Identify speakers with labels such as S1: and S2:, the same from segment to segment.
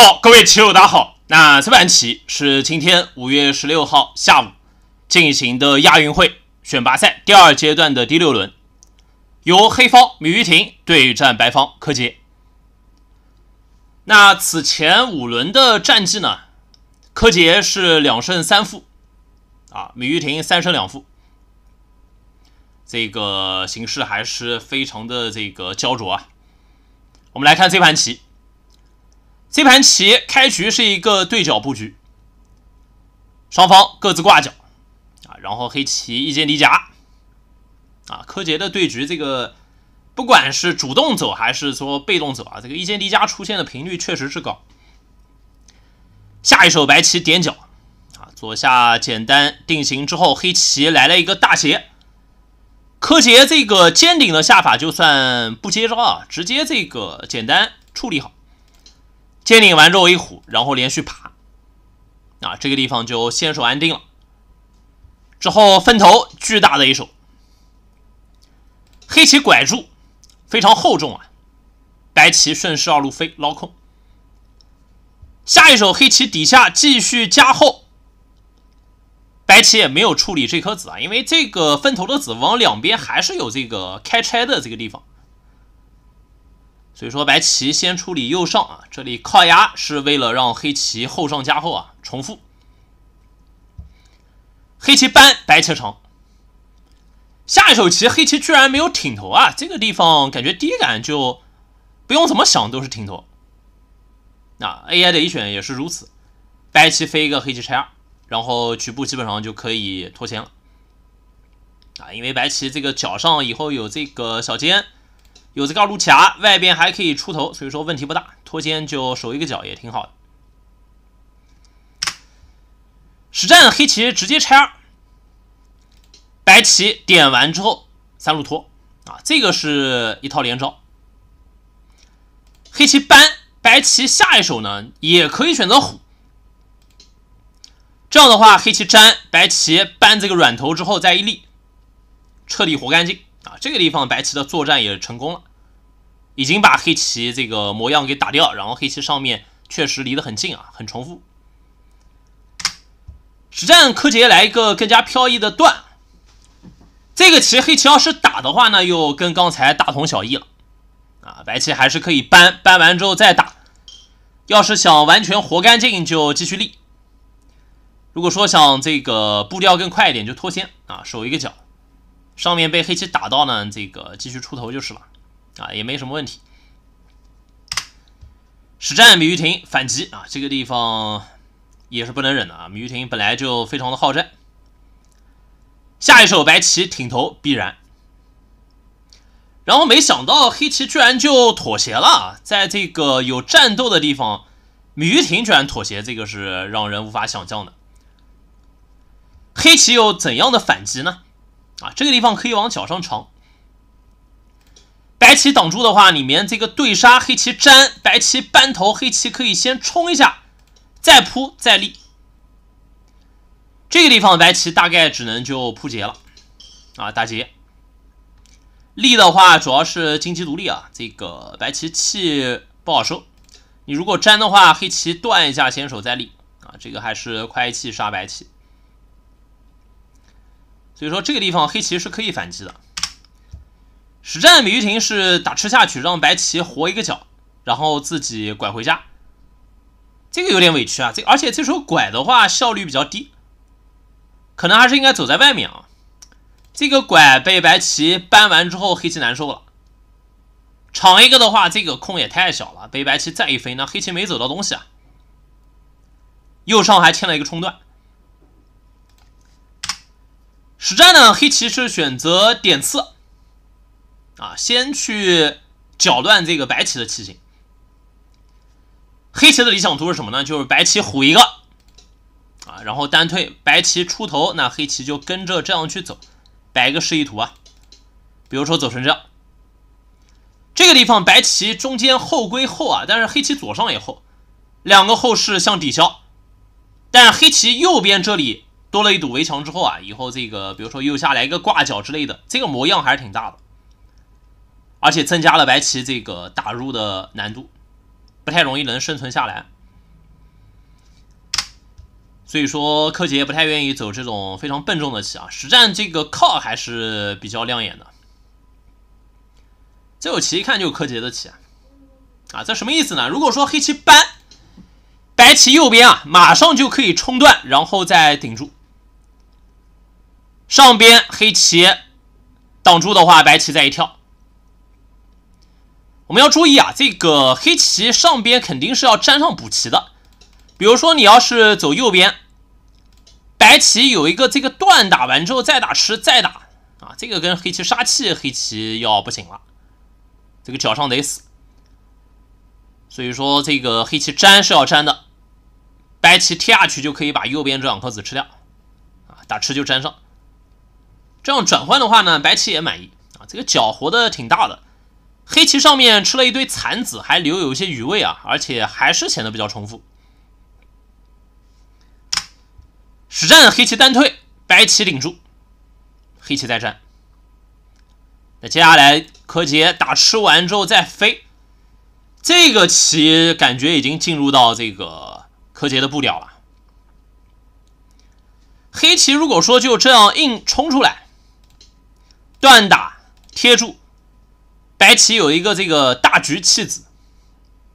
S1: 好，各位棋友，大家好。那这盘棋是今天五月十六号下午进行的亚运会选拔赛第二阶段的第六轮，由黑方米玉婷对战白方柯洁。那此前五轮的战绩呢，柯洁是两胜三负，啊，米玉婷三胜两负，这个形势还是非常的这个焦灼啊。我们来看这盘棋。这盘棋开局是一个对角布局，双方各自挂角啊，然后黑棋一间离夹啊。柯洁的对局这个，不管是主动走还是说被动走啊，这个一间离夹出现的频率确实是高。下一手白棋点角啊，左下简单定型之后，黑棋来了一个大斜，柯洁这个尖顶的下法，就算不接招啊，直接这个简单处理好。先领完之后一虎，然后连续爬，啊，这个地方就先手安定了。之后分头巨大的一手，黑棋拐住，非常厚重啊。白棋顺势二路飞捞空。下一手黑棋底下继续加厚，白棋也没有处理这颗子啊，因为这个分头的子往两边还是有这个开拆的这个地方。所以说，白棋先处理右上啊，这里靠压是为了让黑棋后上加厚啊，重复。黑棋扳，白棋长。下一手棋，黑棋居然没有挺头啊，这个地方感觉第一感就不用怎么想都是挺头。那 AI 的一选也是如此，白棋飞一个，黑棋拆二，然后局部基本上就可以脱先了啊，因为白棋这个角上以后有这个小尖。有这个二路卡，外边还可以出头，所以说问题不大。脱先就守一个角也挺好的。实战黑棋直接拆二，白棋点完之后三路拖啊，这个是一套连招。黑棋搬，白棋下一手呢也可以选择虎，这样的话黑棋粘，白棋搬这个软头之后再一立，彻底活干净。啊，这个地方白棋的作战也成功了，已经把黑棋这个模样给打掉，然后黑棋上面确实离得很近啊，很重复。实战柯洁来一个更加飘逸的断，这个棋黑棋要是打的话呢，又跟刚才大同小异了。啊，白棋还是可以搬，搬完之后再打。要是想完全活干净，就继续立。如果说想这个步调更快一点，就脱先啊，守一个角。上面被黑棋打到呢，这个继续出头就是了，啊，也没什么问题。实战米玉婷反击啊，这个地方也是不能忍的啊。米玉婷本来就非常的好战，下一手白棋挺头必然。然后没想到黑棋居然就妥协了，在这个有战斗的地方，米玉婷居然妥协，这个是让人无法想象的。黑棋有怎样的反击呢？啊，这个地方可以往脚上冲。白棋挡住的话，里面这个对杀，黑棋粘，白棋扳头，黑棋可以先冲一下，再扑再立。这个地方白棋大概只能就扑劫了，啊，打劫。立的话主要是金鸡独立啊，这个白棋气不好收。你如果粘的话，黑棋断一下，先手再立啊，这个还是快气杀白棋。所以说这个地方黑棋是可以反击的。实战李钰婷是打吃下去，让白棋活一个角，然后自己拐回家。这个有点委屈啊，这而且这时候拐的话效率比较低，可能还是应该走在外面啊。这个拐被白棋扳完之后，黑棋难受了。长一个的话，这个空也太小了，被白棋再一飞，那黑棋没走到东西啊。右上还欠了一个冲段。实战呢，黑棋是选择点刺，啊，先去搅乱这个白棋的棋形。黑棋的理想图是什么呢？就是白棋虎一个，啊，然后单退，白棋出头，那黑棋就跟着这样去走，摆一个示意图啊。比如说走成这样，这个地方白棋中间厚归厚啊，但是黑棋左上也厚，两个后势相抵消，但黑棋右边这里。多了一堵围墙之后啊，以后这个比如说又下来一个挂角之类的，这个模样还是挺大的，而且增加了白棋这个打入的难度，不太容易能生存下来。所以说柯洁不太愿意走这种非常笨重的棋啊，实战这个靠还是比较亮眼的。这手棋一看就是柯洁的棋啊，啊，这什么意思呢？如果说黑棋搬，白棋右边啊，马上就可以冲断，然后再顶住。上边黑棋挡住的话，白棋再一跳。我们要注意啊，这个黑棋上边肯定是要粘上补棋的。比如说你要是走右边，白棋有一个这个断打完之后再打吃再打啊，这个跟黑棋杀气，黑棋要不行了，这个脚上得死。所以说这个黑棋粘是要粘的，白棋贴下去就可以把右边这两颗子吃掉啊，打吃就粘上。这样转换的话呢，白棋也满意啊，这个脚活的挺大的。黑棋上面吃了一堆残子，还留有一些余味啊，而且还是显得比较重复。实战黑棋单退，白棋顶住，黑棋再战。那接下来柯洁打吃完之后再飞，这个棋感觉已经进入到这个柯洁的步调了。黑棋如果说就这样硬冲出来。断打贴住，白棋有一个这个大局弃子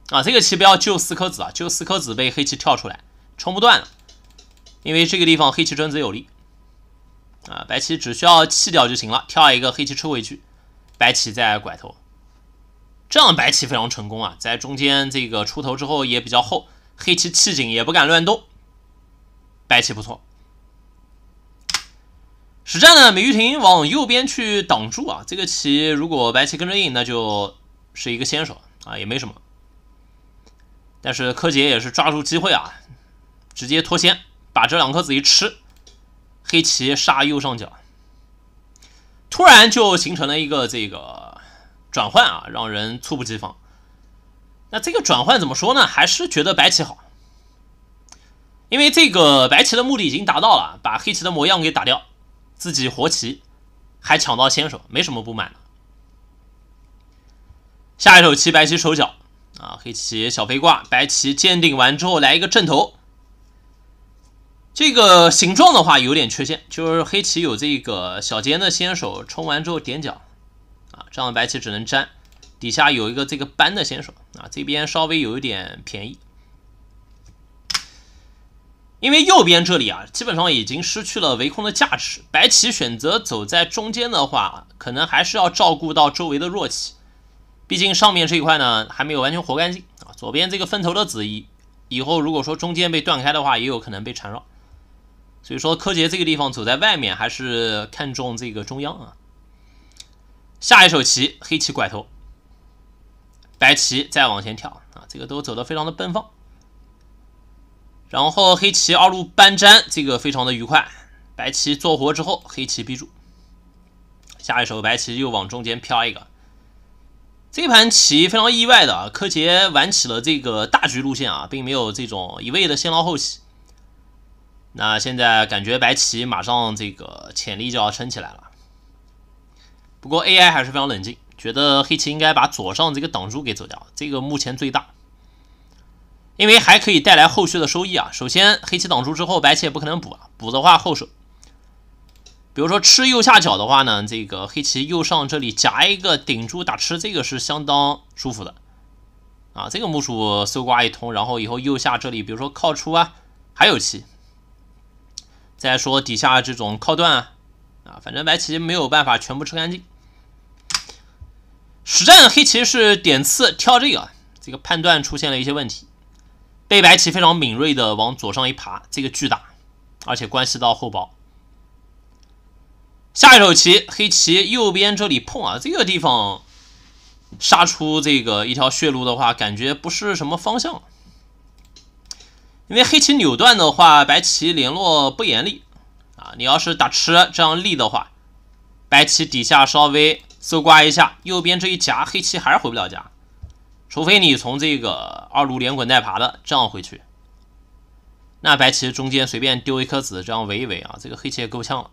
S1: 啊，这个棋不要就四颗子啊，就四颗子被黑棋跳出来冲不断了，因为这个地方黑棋争子有力啊，白棋只需要弃掉就行了，跳一个黑棋吃回去，白棋再拐头，这样白棋非常成功啊，在中间这个出头之后也比较厚，黑棋弃紧也不敢乱动，白棋不错。实战呢，美玉婷往右边去挡住啊，这个棋如果白棋跟着应，那就是一个先手啊，也没什么。但是柯洁也是抓住机会啊，直接脱先，把这两颗子一吃，黑棋杀右上角，突然就形成了一个这个转换啊，让人猝不及防。那这个转换怎么说呢？还是觉得白棋好，因为这个白棋的目的已经达到了，把黑棋的模样给打掉。自己活棋，还抢到先手，没什么不满的。下一手棋，白棋守角啊，黑棋小飞挂，白棋坚定完之后来一个正头。这个形状的话有点缺陷，就是黑棋有这个小尖的先手冲完之后点角啊，这样白棋只能粘。底下有一个这个扳的先手啊，这边稍微有一点便宜。因为右边这里啊，基本上已经失去了围控的价值。白棋选择走在中间的话，可能还是要照顾到周围的弱棋，毕竟上面这一块呢还没有完全活干净啊。左边这个分头的子以以后，如果说中间被断开的话，也有可能被缠绕。所以说柯洁这个地方走在外面，还是看中这个中央啊。下一手棋，黑棋拐头，白棋再往前跳啊，这个都走的非常的奔放。然后黑棋二路搬粘，这个非常的愉快。白棋做活之后，黑棋逼住。下一手白棋又往中间飘一个。这盘棋非常意外的啊，柯洁玩起了这个大局路线啊，并没有这种一味的先捞后起。那现在感觉白棋马上这个潜力就要撑起来了。不过 AI 还是非常冷静，觉得黑棋应该把左上这个挡住给走掉，这个目前最大。因为还可以带来后续的收益啊！首先，黑棋挡住之后，白棋也不可能补啊。补的话，后手，比如说吃右下角的话呢，这个黑棋右上这里夹一个顶住打吃，这个是相当舒服的啊。这个木薯搜刮一通，然后以后右下这里，比如说靠出啊，还有棋。再说底下这种靠断啊，啊，反正白棋没有办法全部吃干净。实战黑棋是点刺跳这个这个判断出现了一些问题。被白棋非常敏锐的往左上一爬，这个巨大，而且关系到后保。下一手棋，黑棋右边这里碰啊，这个地方杀出这个一条血路的话，感觉不是什么方向。因为黑棋扭断的话，白棋联络不严厉啊。你要是打吃这样立的话，白棋底下稍微搜刮一下，右边这一夹，黑棋还是回不了家。除非你从这个二路连滚带爬的这样回去，那白棋中间随便丢一颗子，这样围一围啊，这个黑棋也够呛了。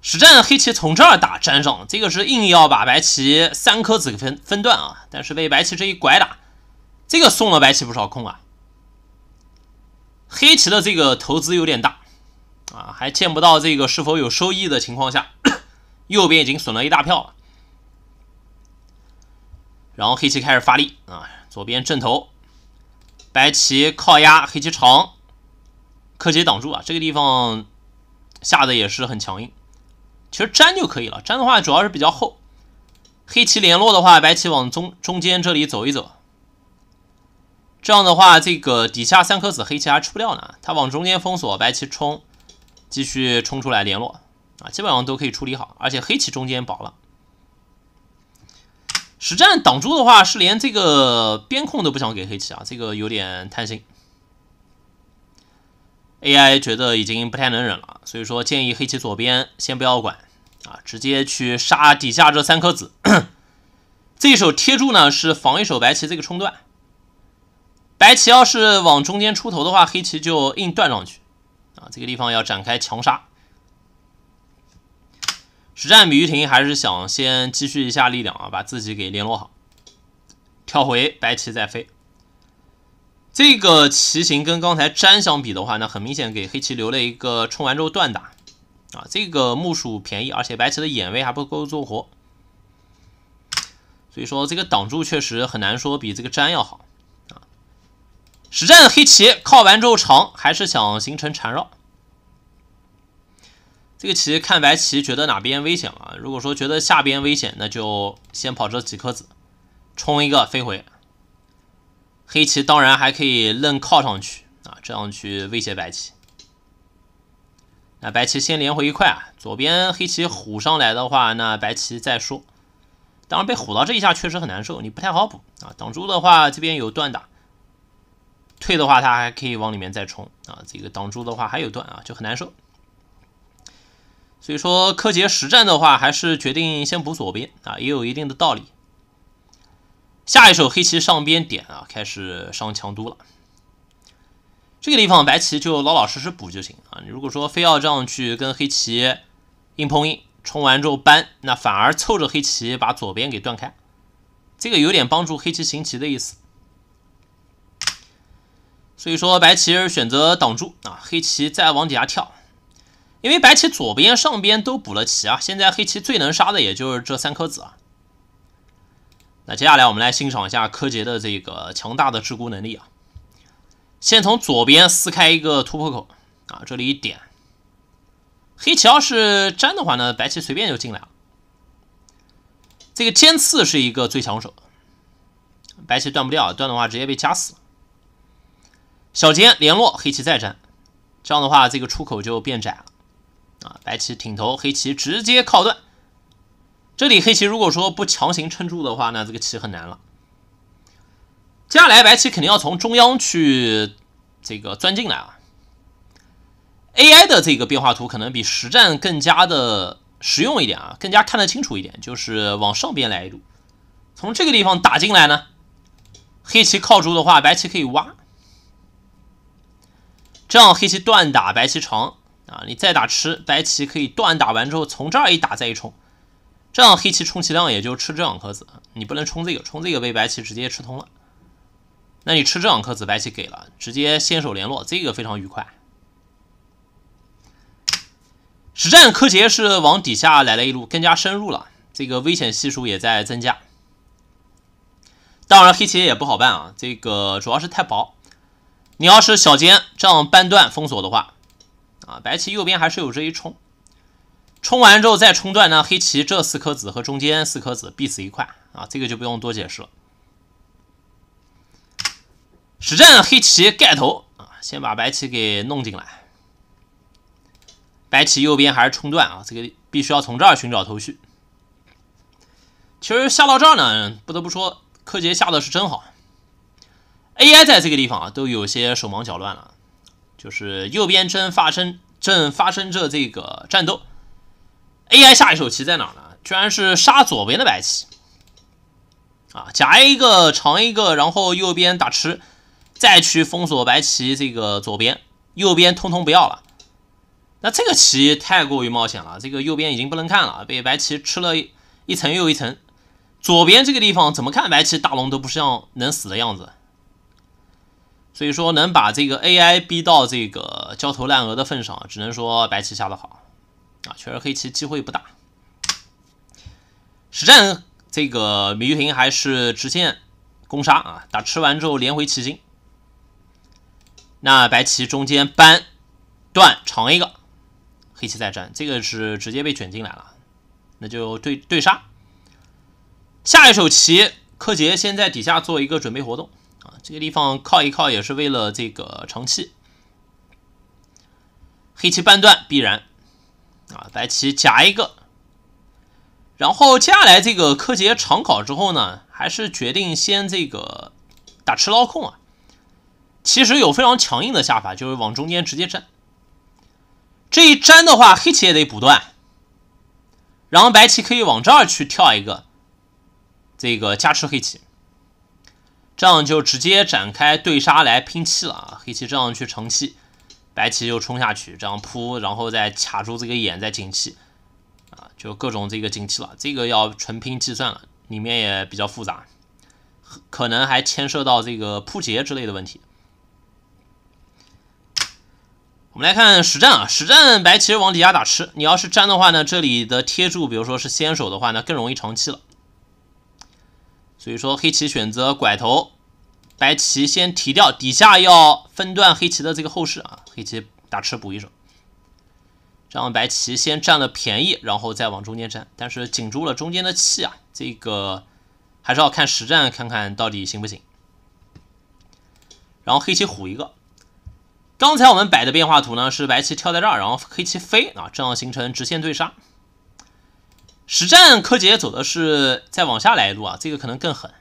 S1: 实战黑棋从这儿打粘上，这个是硬要把白棋三颗子给分分断啊，但是被白棋这一拐打，这个送了白棋不少空啊。黑棋的这个投资有点大啊，还见不到这个是否有收益的情况下，右边已经损了一大票了。然后黑棋开始发力啊，左边正头，白棋靠压，黑棋长，柯洁挡住啊，这个地方下的也是很强硬，其实粘就可以了，粘的话主要是比较厚。黑棋联络的话，白棋往中中间这里走一走，这样的话，这个底下三颗子黑棋还吃不掉呢，他往中间封锁，白棋冲，继续冲出来联络啊，基本上都可以处理好，而且黑棋中间薄了。实战挡住的话，是连这个边控都不想给黑棋啊，这个有点贪心。AI 觉得已经不太能忍了，所以说建议黑棋左边先不要管啊，直接去杀底下这三颗子。这一手贴住呢，是防一手白棋这个冲断。白棋要是往中间出头的话，黑棋就硬断上去啊，这个地方要展开强杀。实战，比玉婷还是想先积蓄一下力量啊，把自己给联络好，跳回白棋再飞。这个棋形跟刚才粘相比的话，那很明显给黑棋留了一个冲完之后断打啊。这个木薯便宜，而且白棋的眼位还不够做活，所以说这个挡住确实很难说比这个粘要好啊。实战黑棋靠完之后长，还是想形成缠绕。这个棋看白棋觉得哪边危险了？如果说觉得下边危险，那就先跑这几颗子，冲一个飞回。黑棋当然还可以愣靠上去啊，这样去威胁白棋。那白棋先连回一块啊，左边黑棋虎上来的话，那白棋再说。当然被虎到这一下确实很难受，你不太好补啊。挡住的话，这边有断打；退的话，他还可以往里面再冲啊。这个挡住的话还有断啊，就很难受。所以说柯洁实战的话，还是决定先补左边啊，也有一定的道理。下一手黑棋上边点啊，开始上强度了。这个地方白棋就老老实实补就行啊。你如果说非要这样去跟黑棋硬碰硬，冲完之后搬，那反而凑着黑棋把左边给断开，这个有点帮助黑棋行棋的意思。所以说白棋选择挡住啊，黑棋再往底下跳。因为白棋左边上边都补了棋啊，现在黑棋最能杀的也就是这三颗子啊。那接下来我们来欣赏一下柯洁的这个强大的制孤能力啊。先从左边撕开一个突破口啊，这里一点，黑棋要是粘的话呢，白棋随便就进来了。这个尖刺是一个最强手，白棋断不掉，断的话直接被夹死。小尖联络黑棋再粘，这样的话这个出口就变窄了。啊，白棋挺头，黑棋直接靠断。这里黑棋如果说不强行撑住的话那这个棋很难了。接下来白棋肯定要从中央去这个钻进来啊。AI 的这个变化图可能比实战更加的实用一点啊，更加看得清楚一点，就是往上边来一路，从这个地方打进来呢。黑棋靠住的话，白棋可以挖，这样黑棋断打白棋长。啊，你再打吃白棋，可以断打完之后从这儿一打再一冲，这样黑棋充其量也就吃这两颗子。你不能冲这个，冲这个被白棋直接吃通了。那你吃这两颗子，白棋给了，直接先手联络，这个非常愉快。实战柯洁是往底下来了一路，更加深入了，这个危险系数也在增加。当然黑棋也不好办啊，这个主要是太薄。你要是小尖这样半段封锁的话。啊，白棋右边还是有这一冲，冲完之后再冲断呢。黑棋这四颗子和中间四颗子必死一块啊，这个就不用多解释了。实战黑棋盖头啊，先把白棋给弄进来。白棋右边还是冲断啊，这个必须要从这儿寻找头绪。其实下到这儿呢，不得不说柯洁下的是真好，AI 在这个地方啊都有些手忙脚乱了。就是右边正发生正发生着这个战斗，AI 下一手棋在哪呢？居然是杀左边的白棋！啊，夹一个长一个，然后右边打吃，再去封锁白棋这个左边，右边通通不要了。那这个棋太过于冒险了，这个右边已经不能看了，被白棋吃了一层又一层。左边这个地方怎么看白棋大龙都不像能死的样子。所以说能把这个 AI 逼到这个焦头烂额的份上，只能说白棋下的好啊，确实黑棋机会不大。实战这个米玉亭还是直线攻杀啊，打吃完之后连回棋筋。那白棋中间搬断长一个，黑棋再粘，这个是直接被卷进来了，那就对对杀。下一手棋，柯洁先在底下做一个准备活动。这个地方靠一靠也是为了这个长气，黑棋半段必然，啊，白棋夹一个，然后接下来这个柯洁长考之后呢，还是决定先这个打吃捞控啊。其实有非常强硬的下法，就是往中间直接粘，这一粘的话，黑棋也得补断，然后白棋可以往这儿去跳一个，这个加吃黑棋。这样就直接展开对杀来拼气了啊！黑棋这样去成气，白棋就冲下去，这样扑，然后再卡住这个眼，再进气啊，就各种这个进气了。这个要纯拼计算了，里面也比较复杂，可能还牵涉到这个扑劫之类的问题。我们来看实战啊，实战白棋往底下打吃，你要是粘的话呢，这里的贴住，比如说是先手的话，那更容易成气了。所以说，黑棋选择拐头，白棋先提掉底下，要分断黑棋的这个后势啊。黑棋打吃补一手，这样白棋先占了便宜，然后再往中间占，但是紧住了中间的气啊。这个还是要看实战，看看到底行不行。然后黑棋虎一个。刚才我们摆的变化图呢，是白棋跳在这儿，然后黑棋飞啊，这样形成直线对杀。实战柯洁走的是再往下来一路啊，这个可能更狠。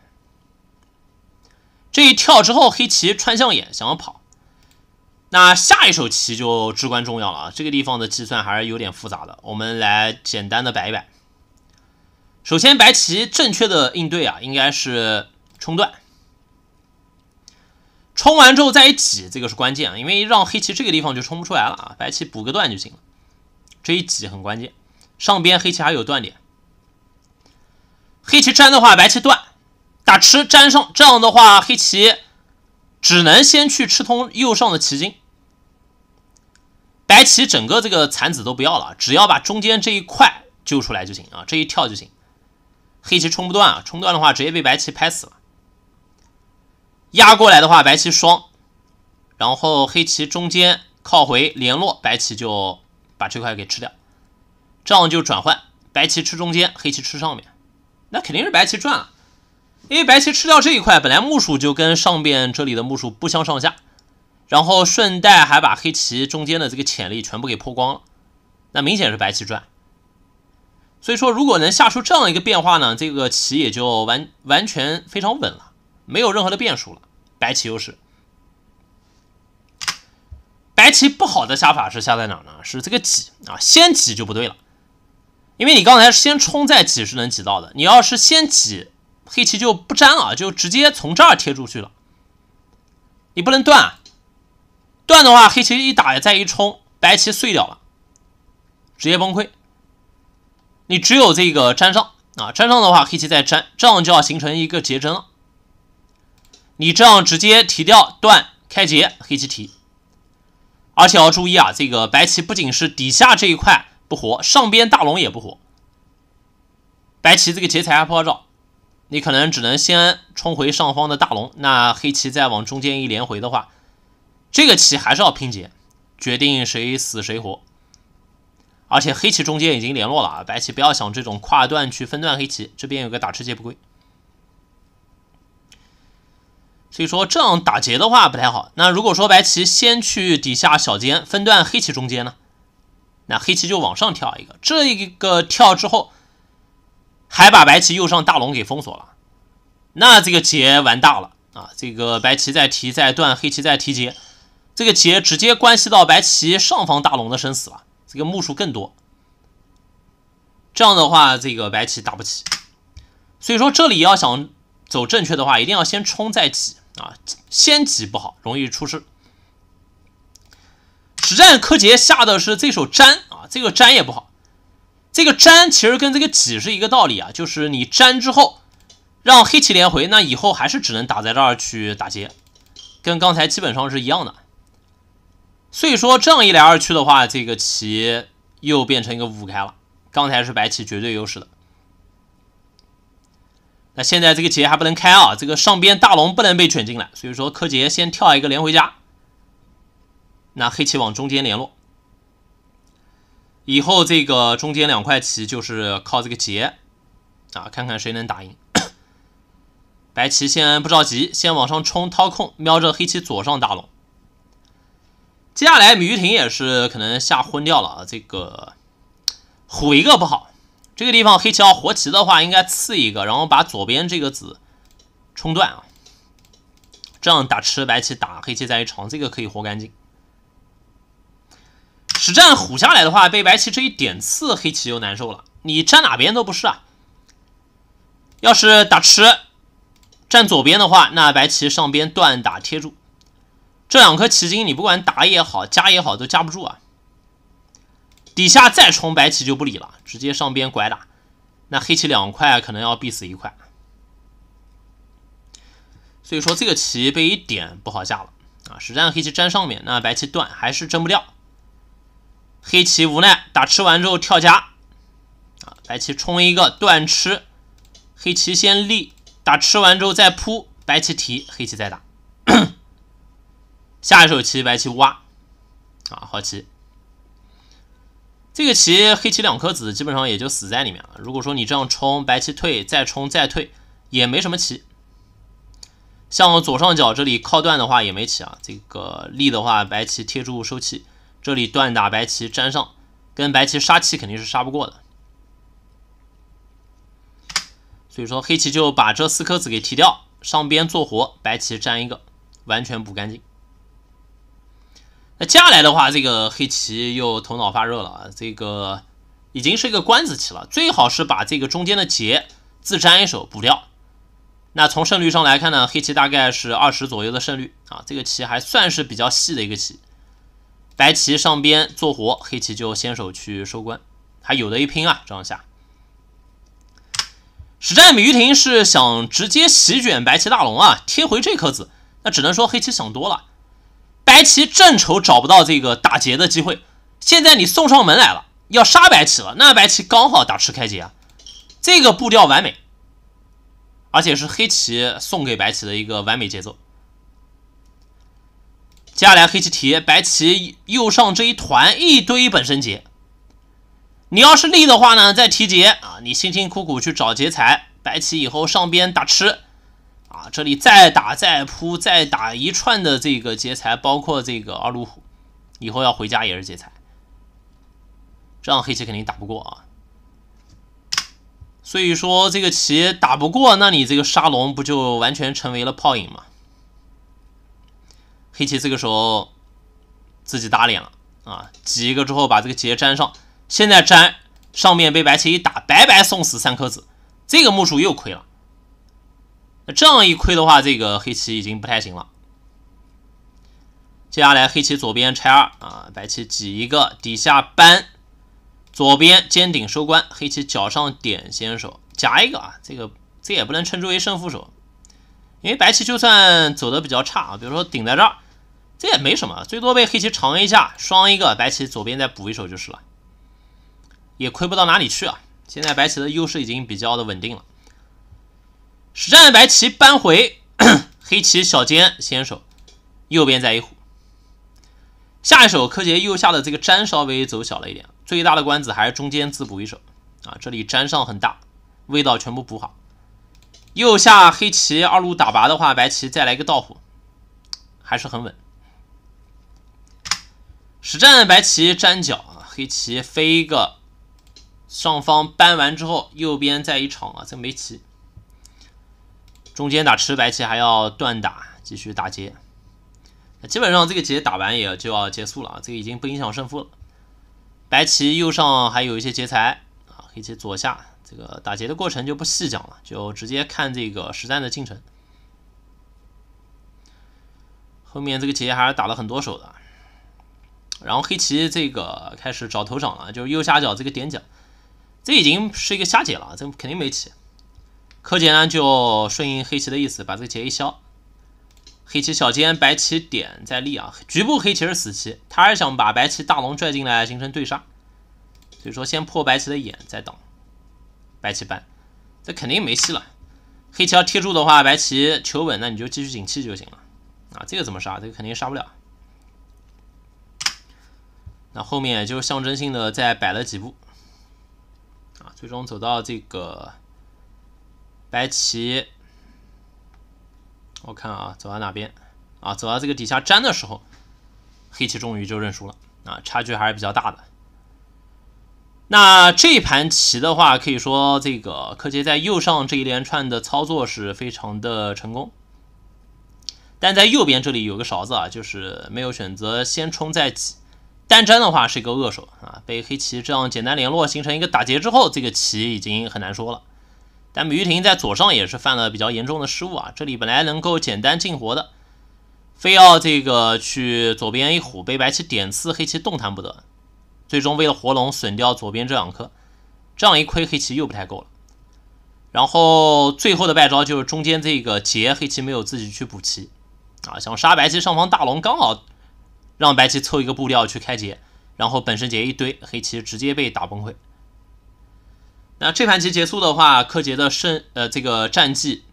S1: 这一跳之后，黑棋穿象眼想要跑，那下一手棋就至关重要了啊。这个地方的计算还是有点复杂的，我们来简单的摆一摆。首先，白棋正确的应对啊，应该是冲断。冲完之后再一挤，这个是关键啊，因为让黑棋这个地方就冲不出来了啊。白棋补个断就行了，这一挤很关键。上边黑棋还有断点，黑棋粘的话，白棋断，打吃粘上，这样的话黑棋只能先去吃通右上的棋筋。白棋整个这个残子都不要了，只要把中间这一块揪出来就行啊，这一跳就行。黑棋冲不断啊，冲断的话直接被白棋拍死了。压过来的话，白棋双，然后黑棋中间靠回联络，白棋就把这块给吃掉。这样就转换，白棋吃中间，黑棋吃上面，那肯定是白棋赚了，因为白棋吃掉这一块，本来目数就跟上边这里的目数不相上下，然后顺带还把黑棋中间的这个潜力全部给破光了，那明显是白棋赚。所以说，如果能下出这样一个变化呢，这个棋也就完完全非常稳了，没有任何的变数了，白棋优势。白棋不好的下法是下在哪呢？是这个挤啊，先挤就不对了。因为你刚才先冲再挤是能挤到的，你要是先挤黑棋就不粘了，就直接从这儿贴出去了。你不能断，断的话黑棋一打再一冲，白棋碎掉了，直接崩溃。你只有这个粘上啊，粘上的话黑棋再粘，这样就要形成一个结针了。你这样直接提掉断开结，黑棋提。而且要注意啊，这个白棋不仅是底下这一块。不活，上边大龙也不活。白棋这个劫材不好找，你可能只能先冲回上方的大龙。那黑棋再往中间一连回的话，这个棋还是要拼劫，决定谁死谁活。而且黑棋中间已经联络了啊，白棋不要想这种跨段去分段黑棋，这边有个打吃劫不归。所以说这样打劫的话不太好。那如果说白棋先去底下小尖分段黑棋中间呢？那黑棋就往上跳一个，这一个跳之后，还把白棋右上大龙给封锁了，那这个劫完大了啊！这个白棋再提再断，黑棋再提劫，这个劫直接关系到白棋上方大龙的生死了，这个目数更多，这样的话这个白棋打不起，所以说这里要想走正确的话，一定要先冲再挤啊，先挤不好容易出事。实战柯洁下的是这手粘啊，这个粘也不好，这个粘其实跟这个挤是一个道理啊，就是你粘之后让黑棋连回，那以后还是只能打在这儿去打劫，跟刚才基本上是一样的。所以说这样一来二去的话，这个棋又变成一个五开了，刚才是白棋绝对优势的，那现在这个劫还不能开啊，这个上边大龙不能被卷进来，所以说柯洁先跳一个连回家。那黑棋往中间联络，以后这个中间两块棋就是靠这个劫啊，看看谁能打赢。白棋先不着急，先往上冲掏空，瞄着黑棋左上打龙。接下来米玉婷也是可能吓昏掉了啊，这个虎一个不好，这个地方黑棋要活棋的话，应该刺一个，然后把左边这个子冲断啊，这样打吃白棋打黑棋再一长，这个可以活干净。实战虎下来的话，被白棋这一点刺，黑棋就难受了。你站哪边都不是啊。要是打吃，站左边的话，那白棋上边断打贴住，这两颗棋筋你不管打也好，夹也好，都夹不住啊。底下再冲白棋就不理了，直接上边拐打，那黑棋两块可能要必死一块。所以说这个棋被一点不好下了啊。实战黑棋粘上面，那白棋断还是粘不掉。黑棋无奈打吃完之后跳夹，啊，白棋冲一个断吃，黑棋先立，打吃完之后再扑，白棋提，黑棋再打。下一手棋白棋挖，啊，好棋。这个棋黑棋两颗子基本上也就死在里面了。如果说你这样冲，白棋退再冲再退也没什么棋。像左上角这里靠断的话也没棋啊。这个立的话白棋贴住收气。这里断打白棋粘上，跟白棋杀气肯定是杀不过的，所以说黑棋就把这四颗子给提掉，上边做活，白棋粘一个，完全补干净。那接下来的话，这个黑棋又头脑发热了啊，这个已经是一个官子棋了，最好是把这个中间的劫自粘一手补掉。那从胜率上来看呢，黑棋大概是二十左右的胜率啊，这个棋还算是比较细的一个棋。白棋上边做活，黑棋就先手去收官，还有的一拼啊！这样下，实战李俞是想直接席卷白棋大龙啊，贴回这颗子，那只能说黑棋想多了。白棋正愁找不到这个打劫的机会，现在你送上门来了，要杀白棋了，那白棋刚好打吃开劫啊，这个步调完美，而且是黑棋送给白棋的一个完美节奏。接下来黑棋提白棋右上这一团一堆本身劫，你要是立的话呢，再提劫啊！你辛辛苦苦去找劫财，白棋以后上边打吃啊，这里再打再扑再打一串的这个劫财，包括这个二路虎，以后要回家也是劫财，这样黑棋肯定打不过啊。所以说这个棋打不过，那你这个沙龙不就完全成为了泡影吗？黑棋这个时候自己打脸了啊！挤一个之后把这个劫粘上，现在粘上面被白棋一打，白白送死三颗子，这个目数又亏了。这样一亏的话，这个黑棋已经不太行了。接下来黑棋左边拆二啊，白棋挤一个底下搬，左边尖顶收官，黑棋脚上点先手夹一个啊，这个这也不能称之为胜负手，因为白棋就算走的比较差啊，比如说顶在这儿。这也没什么，最多被黑棋尝一下，双一个白棋左边再补一手就是了，也亏不到哪里去啊。现在白棋的优势已经比较的稳定了。实战白棋扳回，黑棋小尖先手，右边再一，下一手柯洁右下的这个粘稍微走小了一点，最大的官子还是中间自补一手啊。这里粘上很大，味道全部补好。右下黑棋二路打拔的话，白棋再来一个倒虎，还是很稳。实战白棋粘角啊，黑棋飞一个，上方搬完之后，右边再一场啊，这个没棋。中间打吃白棋还要断打，继续打劫。那基本上这个劫打完也就要结束了啊，这个已经不影响胜负了。白棋右上还有一些劫材啊，黑棋左下这个打劫的过程就不细讲了，就直接看这个实战的进程。后面这个劫还是打了很多手的。然后黑棋这个开始找头长了，就是右下角这个点角，这已经是一个瞎解了，这肯定没棋。柯洁呢就顺应黑棋的意思，把这个劫一消。黑棋小尖，白棋点在立啊，局部黑棋是死棋，他是想把白棋大龙拽进来形成对杀，所以说先破白棋的眼，再挡白棋扳，这肯定没戏了。黑棋要贴住的话，白棋求稳，那你就继续紧气就行了啊。这个怎么杀？这个肯定杀不了。那后面也就象征性的再摆了几步，啊，最终走到这个白棋，我看啊，走到哪边啊，走到这个底下粘的时候，黑棋终于就认输了，啊，差距还是比较大的。那这盘棋的话，可以说这个柯洁在右上这一连串的操作是非常的成功，但在右边这里有个勺子啊，就是没有选择先冲再挤。单针的话是一个恶手啊，被黑棋这样简单联络形成一个打劫之后，这个棋已经很难说了。但芈昱廷在左上也是犯了比较严重的失误啊，这里本来能够简单进活的，非要这个去左边一虎，被白棋点刺，黑棋动弹不得，最终为了活龙损掉左边这两颗，这样一亏黑棋又不太够了。然后最后的败招就是中间这个劫，黑棋没有自己去补棋啊，想杀白棋上方大龙，刚好。让白棋凑一个布料去开劫，然后本身劫一堆，黑棋直接被打崩溃。那这盘棋结束的话，柯洁的胜呃这个战绩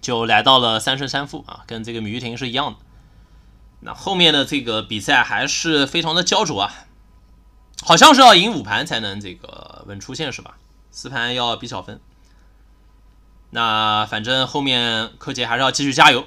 S1: 就来到了三胜三负啊，跟这个米玉婷是一样的。那后面的这个比赛还是非常的焦灼啊，好像是要赢五盘才能这个稳出线是吧？四盘要比小分。那反正后面柯洁还是要继续加油。